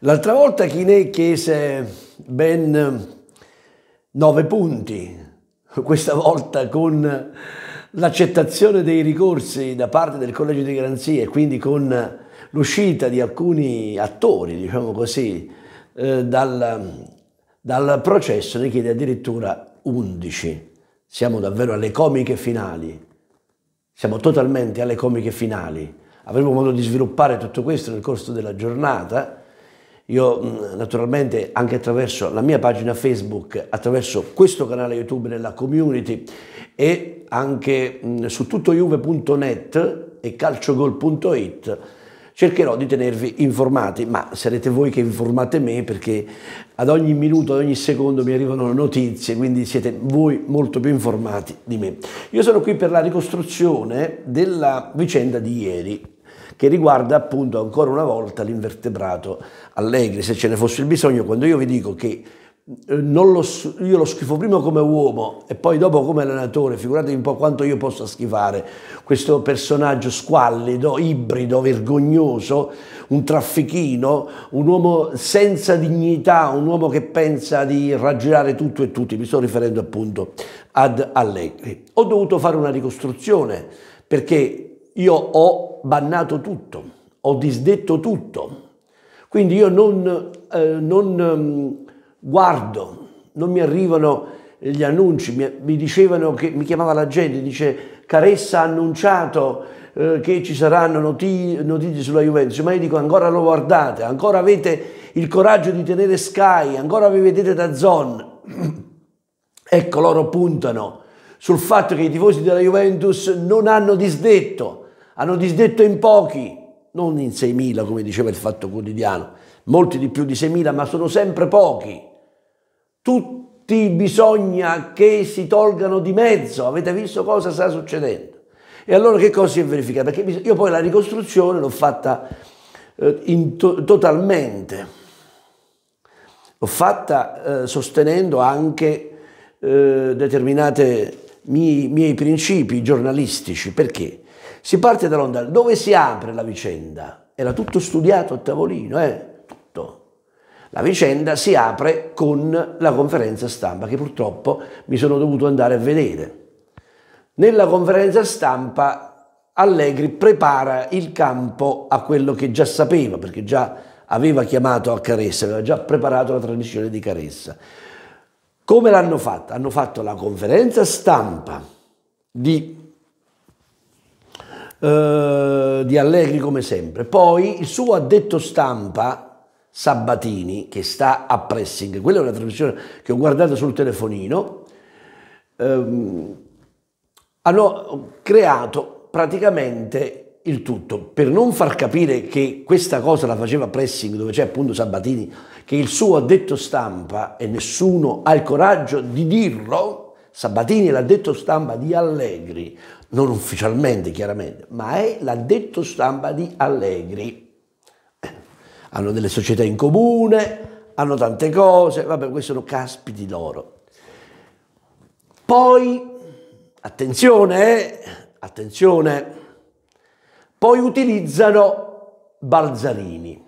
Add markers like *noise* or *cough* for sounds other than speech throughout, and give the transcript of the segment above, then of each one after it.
L'altra volta Chinè chiese ben 9 punti, questa volta con l'accettazione dei ricorsi da parte del Collegio di Garanzie e quindi con l'uscita di alcuni attori, diciamo così, eh, dal, dal processo ne chiede addirittura 11. Siamo davvero alle comiche finali, siamo totalmente alle comiche finali avremo modo di sviluppare tutto questo nel corso della giornata. Io mm, naturalmente anche attraverso la mia pagina Facebook, attraverso questo canale YouTube nella community e anche mm, su tuttojuve.net e calciogol.it cercherò di tenervi informati, ma sarete voi che informate me perché ad ogni minuto, ad ogni secondo mi arrivano notizie, quindi siete voi molto più informati di me. Io sono qui per la ricostruzione della vicenda di ieri, che riguarda appunto ancora una volta l'invertebrato Allegri. Se ce ne fosse il bisogno, quando io vi dico che eh, lo, io lo schifo prima come uomo e poi dopo come allenatore, figuratevi un po' quanto io possa schifare questo personaggio squallido, ibrido, vergognoso, un traffichino, un uomo senza dignità, un uomo che pensa di raggirare tutto e tutti, mi sto riferendo appunto ad Allegri. Ho dovuto fare una ricostruzione perché io ho bannato tutto, ho disdetto tutto. Quindi io non, eh, non ehm, guardo, non mi arrivano gli annunci, mi, mi, dicevano che mi chiamava la gente, dice Caressa ha annunciato eh, che ci saranno notizie sulla Juventus, ma io dico ancora lo guardate, ancora avete il coraggio di tenere Sky, ancora vi vedete da Zon. ecco loro puntano sul fatto che i tifosi della Juventus non hanno disdetto hanno disdetto in pochi, non in 6.000 come diceva il Fatto Quotidiano, molti di più di 6.000, ma sono sempre pochi. Tutti bisogna che si tolgano di mezzo, avete visto cosa sta succedendo. E allora che cosa si è verificato? Perché io poi la ricostruzione l'ho fatta eh, to totalmente, l'ho fatta eh, sostenendo anche eh, determinati miei, miei principi giornalistici, perché? Si parte da lontano. Dove si apre la vicenda? Era tutto studiato a tavolino, eh? Tutto. La vicenda si apre con la conferenza stampa che purtroppo mi sono dovuto andare a vedere. Nella conferenza stampa Allegri prepara il campo a quello che già sapeva, perché già aveva chiamato a Caressa, aveva già preparato la trasmissione di Caressa. Come l'hanno fatta? Hanno fatto la conferenza stampa di eh, di Allegri come sempre. Poi il suo addetto stampa Sabatini che sta a Pressing, quella è una trasmissione che ho guardato sul telefonino, ehm, hanno creato praticamente il tutto per non far capire che questa cosa la faceva Pressing dove c'è appunto Sabatini, che il suo addetto stampa e nessuno ha il coraggio di dirlo, Sabatini l'ha detto stampa di Allegri, non ufficialmente chiaramente, ma è l'addetto stampa di Allegri. Eh, hanno delle società in comune, hanno tante cose, vabbè, questi sono caspiti loro. Poi, attenzione, eh, attenzione, poi utilizzano Balzarini,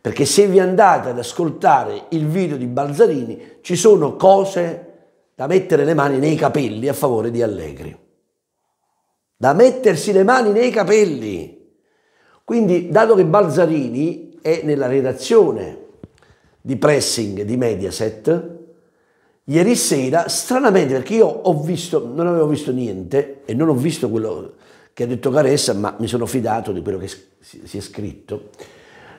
perché se vi andate ad ascoltare il video di Balzarini ci sono cose da mettere le mani nei capelli a favore di Allegri da mettersi le mani nei capelli. Quindi, dato che Balzarini è nella redazione di pressing di Mediaset, ieri sera, stranamente, perché io ho visto, non avevo visto niente e non ho visto quello che ha detto Caressa, ma mi sono fidato di quello che si è scritto,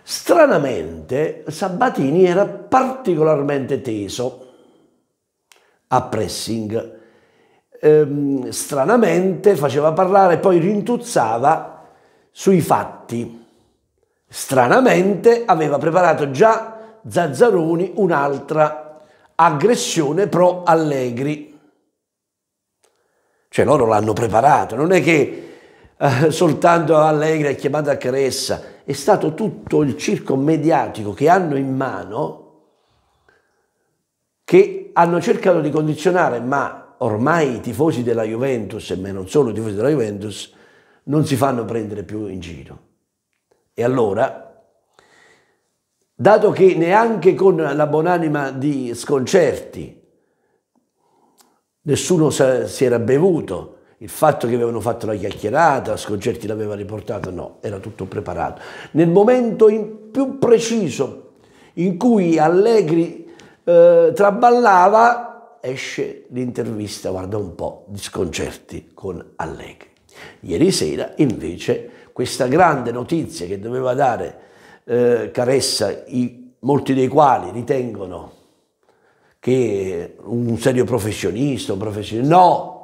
stranamente Sabatini era particolarmente teso a pressing ehm, stranamente faceva parlare e poi rintuzzava sui fatti. Stranamente aveva preparato già Zazzaroni un'altra aggressione pro Allegri. Cioè loro l'hanno preparato, non è che eh, soltanto Allegri ha chiamato a Caressa, è stato tutto il circo mediatico che hanno in mano che hanno cercato di condizionare, ma ormai i tifosi della Juventus, e me non solo i tifosi della Juventus, non si fanno prendere più in giro. E allora, dato che neanche con la buonanima di sconcerti nessuno si era bevuto, il fatto che avevano fatto la chiacchierata, Sconcerti l'aveva riportato, no, era tutto preparato. Nel momento più preciso in cui Allegri eh, traballava, esce l'intervista, guarda un po', di sconcerti con Allegri. Ieri sera invece questa grande notizia che doveva dare eh, Caressa, i, molti dei quali ritengono che un serio professionista, un professionista, no,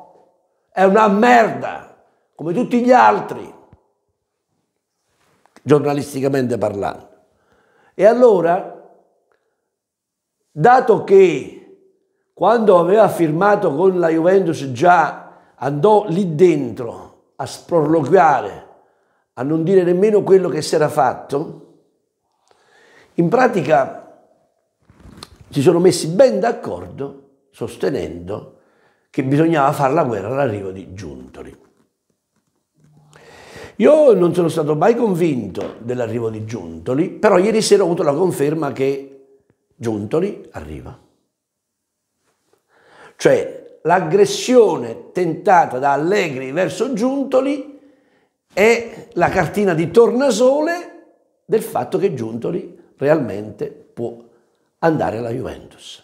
è una merda, come tutti gli altri, giornalisticamente parlando. E allora, dato che quando aveva firmato con la Juventus già andò lì dentro a sproloquiare, a non dire nemmeno quello che si era fatto, in pratica si sono messi ben d'accordo sostenendo che bisognava fare la guerra all'arrivo di Giuntoli. Io non sono stato mai convinto dell'arrivo di Giuntoli, però ieri sera ho avuto la conferma che Giuntoli arriva. Cioè l'aggressione tentata da Allegri verso Giuntoli è la cartina di tornasole del fatto che Giuntoli realmente può andare alla Juventus.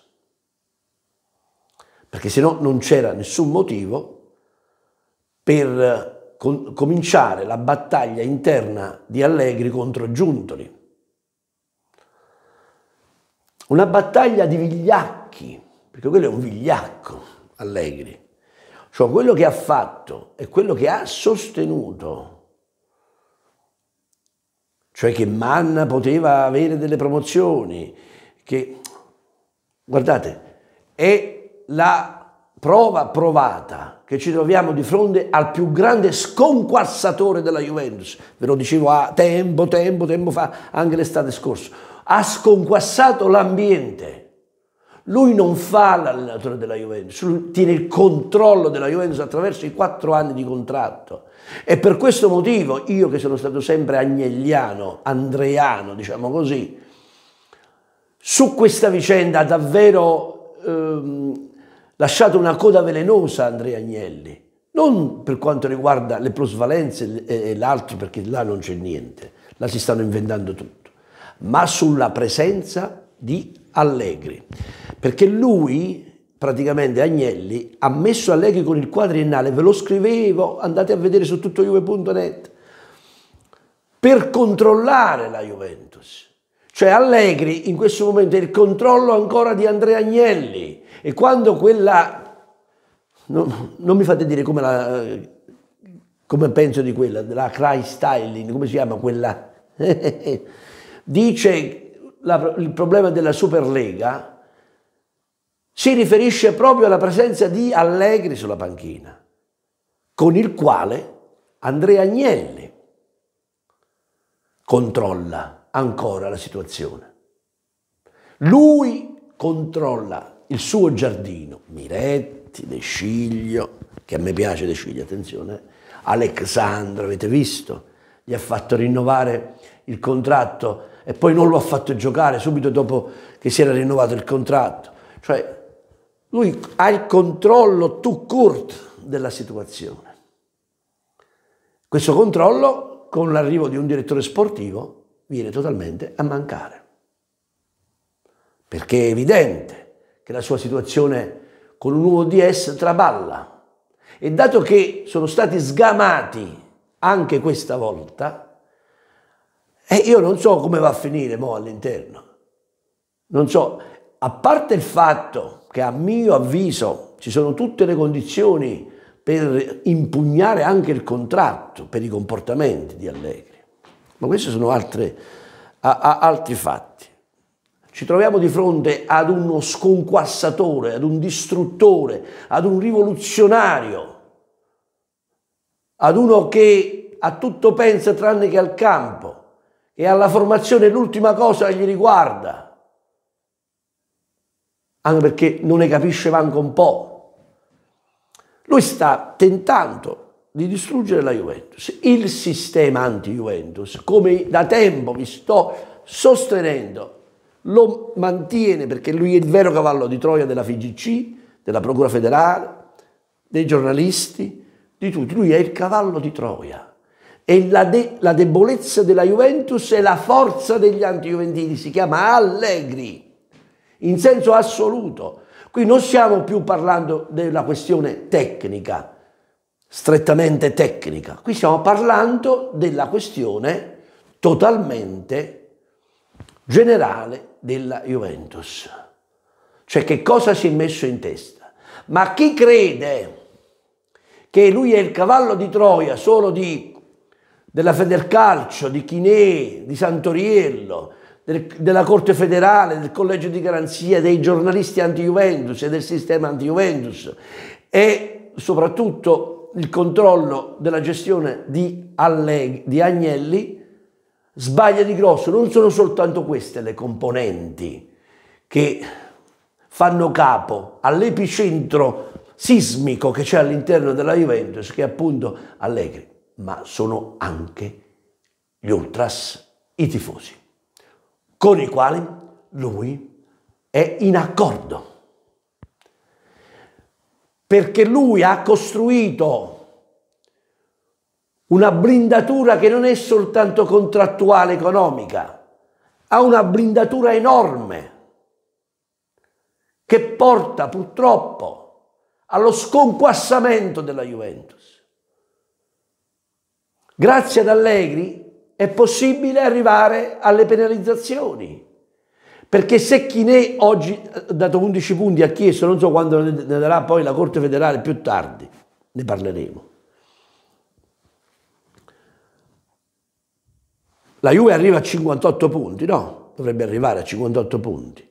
Perché se no non c'era nessun motivo per cominciare la battaglia interna di Allegri contro Giuntoli. Una battaglia di vigliacchi perché quello è un vigliacco, Allegri. Cioè quello che ha fatto e quello che ha sostenuto, cioè che Manna poteva avere delle promozioni, che, guardate, è la prova provata che ci troviamo di fronte al più grande sconquassatore della Juventus. Ve lo dicevo a tempo, tempo, tempo fa, anche l'estate scorsa. Ha sconquassato l'ambiente lui non fa l'allenatore della Juventus, lui tiene il controllo della Juventus attraverso i quattro anni di contratto. E per questo motivo io che sono stato sempre agnelliano, andreano, diciamo così, su questa vicenda ha davvero ehm, lasciato una coda velenosa Andrea Agnelli, non per quanto riguarda le plusvalenze e l'altro, perché là non c'è niente, là si stanno inventando tutto, ma sulla presenza di Allegri, perché lui praticamente Agnelli ha messo Allegri con il quadriennale, ve lo scrivevo, andate a vedere su tuttojuve.net, per controllare la Juventus. Cioè Allegri in questo momento è il controllo ancora di Andrea Agnelli e quando quella... Non, non mi fate dire come, la, come penso di quella, della cry styling, come si chiama quella? *laughs* Dice la, il problema della Superlega si riferisce proprio alla presenza di Allegri sulla panchina, con il quale Andrea Agnelli controlla ancora la situazione. Lui controlla il suo giardino, Miretti, De Sciglio, che a me piace De Sciglio, attenzione, Alexandro, avete visto, gli ha fatto rinnovare il contratto e poi non lo ha fatto giocare subito dopo che si era rinnovato il contratto. Cioè, lui ha il controllo tout court della situazione. Questo controllo, con l'arrivo di un direttore sportivo, viene totalmente a mancare. Perché è evidente che la sua situazione con un nuovo DS traballa. E dato che sono stati sgamati anche questa volta, e io non so come va a finire mo all'interno. Non so, a parte il fatto che a mio avviso ci sono tutte le condizioni per impugnare anche il contratto per i comportamenti di Allegri. Ma questi sono altre, a, a, altri fatti. Ci troviamo di fronte ad uno sconquassatore, ad un distruttore, ad un rivoluzionario, ad uno che a tutto pensa tranne che al campo e alla formazione l'ultima cosa che gli riguarda, anche perché non ne capisce manco un po'. Lui sta tentando di distruggere la Juventus, il sistema anti-Juventus, come da tempo vi sto sostenendo, lo mantiene perché lui è il vero cavallo di Troia della FGC, della Procura Federale, dei giornalisti, di tutti. Lui è il cavallo di Troia e la, de la debolezza della Juventus e la forza degli anti-juventini, si chiama Allegri, in senso assoluto. Qui non stiamo più parlando della questione tecnica, strettamente tecnica, qui stiamo parlando della questione totalmente generale della Juventus. Cioè che cosa si è messo in testa? Ma chi crede che lui è il cavallo di Troia solo di della Federcalcio, di Chinè, di Santoriello, del, della Corte federale, del Collegio di Garanzia, dei giornalisti anti-Juventus e del sistema anti-Juventus e soprattutto il controllo della gestione di, Alleg- di Agnelli sbaglia di grosso. Non sono soltanto queste le componenti che fanno capo all'epicentro sismico che c'è all'interno della Juventus, che è appunto Allegri ma sono anche gli ultras, i tifosi, con i quali lui è in accordo. Perché lui ha costruito una blindatura che non è soltanto contrattuale economica, ha una blindatura enorme che porta purtroppo allo sconquassamento della Juventus. Grazie ad Allegri è possibile arrivare alle penalizzazioni. Perché se Chinè oggi eh, ha dato 11 punti a Chiesto, non so quando ne darà poi la Corte federale più tardi, ne parleremo. La Juve arriva a 58 punti, no? Dovrebbe arrivare a 58 punti.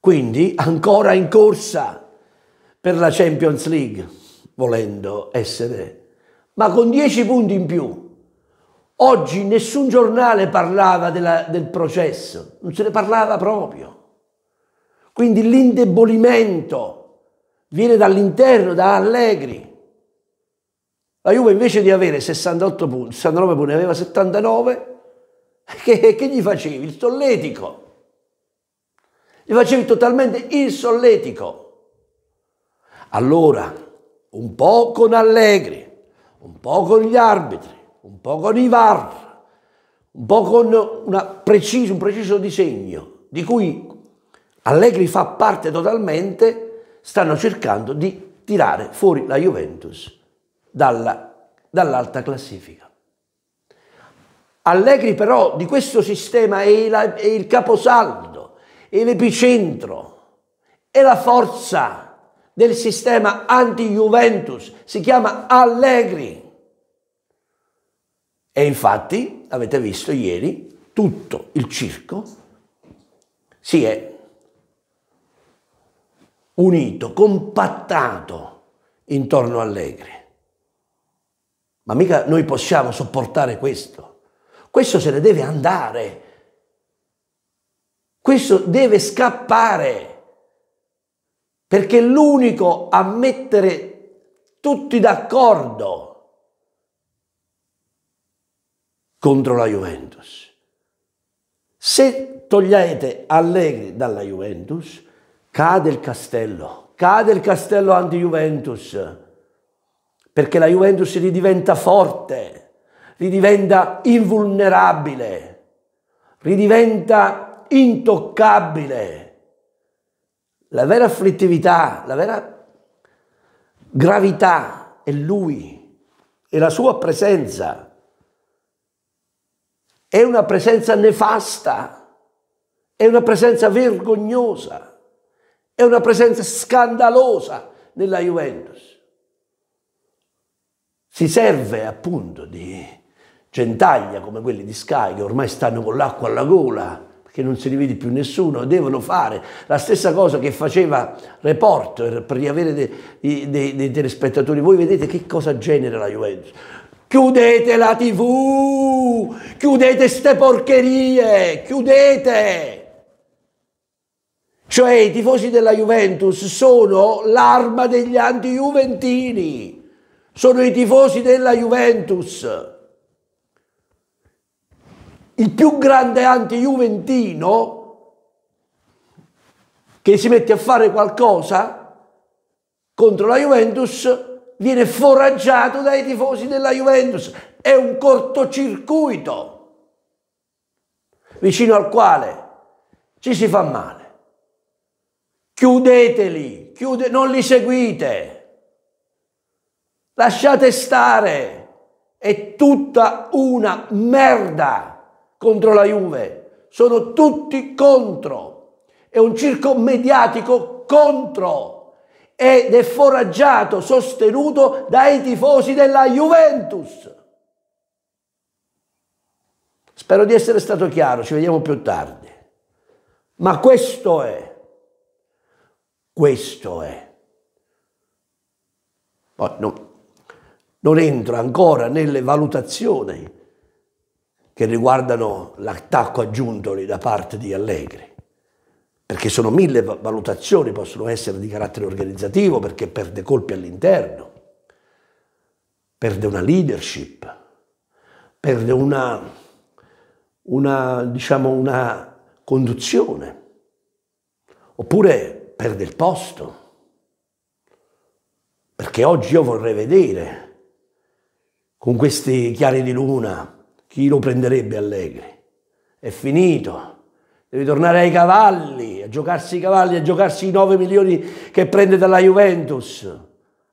Quindi ancora in corsa per la Champions League, volendo essere, ma con 10 punti in più Oggi nessun giornale parlava della, del processo, non se ne parlava proprio. Quindi l'indebolimento viene dall'interno, da Allegri. La Juve invece di avere 68 punti, 69 punti, aveva 79, che, che gli facevi? Il solletico. Gli facevi totalmente il solletico. Allora, un po' con Allegri, un po' con gli arbitri, un po' con i VAR, un po' con preciso, un preciso disegno di cui Allegri fa parte totalmente, stanno cercando di tirare fuori la Juventus dalla, dall'alta classifica. Allegri però di questo sistema è, la, è il caposaldo, è l'epicentro, è la forza del sistema anti-Juventus, si chiama Allegri. E infatti avete visto ieri tutto il circo si è unito, compattato intorno a Allegri. Ma mica noi possiamo sopportare questo. Questo se ne deve andare. Questo deve scappare. Perché è l'unico a mettere tutti d'accordo contro la Juventus. Se togliete Allegri dalla Juventus, cade il castello, cade il castello anti-Juventus, perché la Juventus ridiventa forte, ridiventa invulnerabile, ridiventa intoccabile. La vera afflittività, la vera gravità è lui, è la sua presenza è una presenza nefasta, è una presenza vergognosa, è una presenza scandalosa nella Juventus. Si serve appunto di gentaglia come quelli di Sky che ormai stanno con l'acqua alla gola perché non si rivede più nessuno, devono fare la stessa cosa che faceva Reporter per riavere dei, dei, dei telespettatori. Voi vedete che cosa genera la Juventus. Chiudete la tv, chiudete ste porcherie, chiudete. Cioè i tifosi della Juventus sono l'arma degli anti-juventini, sono i tifosi della Juventus. Il più grande anti-juventino che si mette a fare qualcosa contro la Juventus viene foraggiato dai tifosi della Juventus. È un cortocircuito vicino al quale ci si fa male. Chiudeteli, chiude, non li seguite. Lasciate stare. È tutta una merda contro la Juve. Sono tutti contro. È un circo mediatico contro ed è foraggiato, sostenuto dai tifosi della Juventus. Spero di essere stato chiaro, ci vediamo più tardi. Ma questo è, questo è. Poi oh, non, non entro ancora nelle valutazioni che riguardano l'attacco a Giuntoli da parte di Allegri perché sono mille valutazioni, possono essere di carattere organizzativo, perché perde colpi all'interno, perde una leadership, perde una, una, diciamo, una conduzione, oppure perde il posto. Perché oggi io vorrei vedere con questi chiari di luna chi lo prenderebbe Allegri. È finito Devi tornare ai cavalli, a giocarsi i cavalli, a giocarsi i 9 milioni che prende dalla Juventus,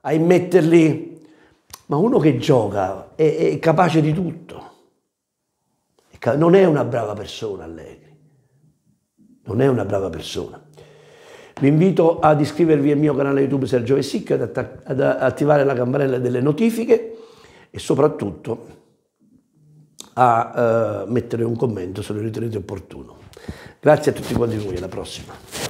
a immetterli. Ma uno che gioca è, è capace di tutto. Non è una brava persona Allegri. Non è una brava persona. Vi invito ad iscrivervi al mio canale YouTube Sergio Vessicchio, ad, ad attivare la campanella delle notifiche e soprattutto a eh, mettere un commento se lo ritenete opportuno. Grazie a tutti quanti voi, alla prossima.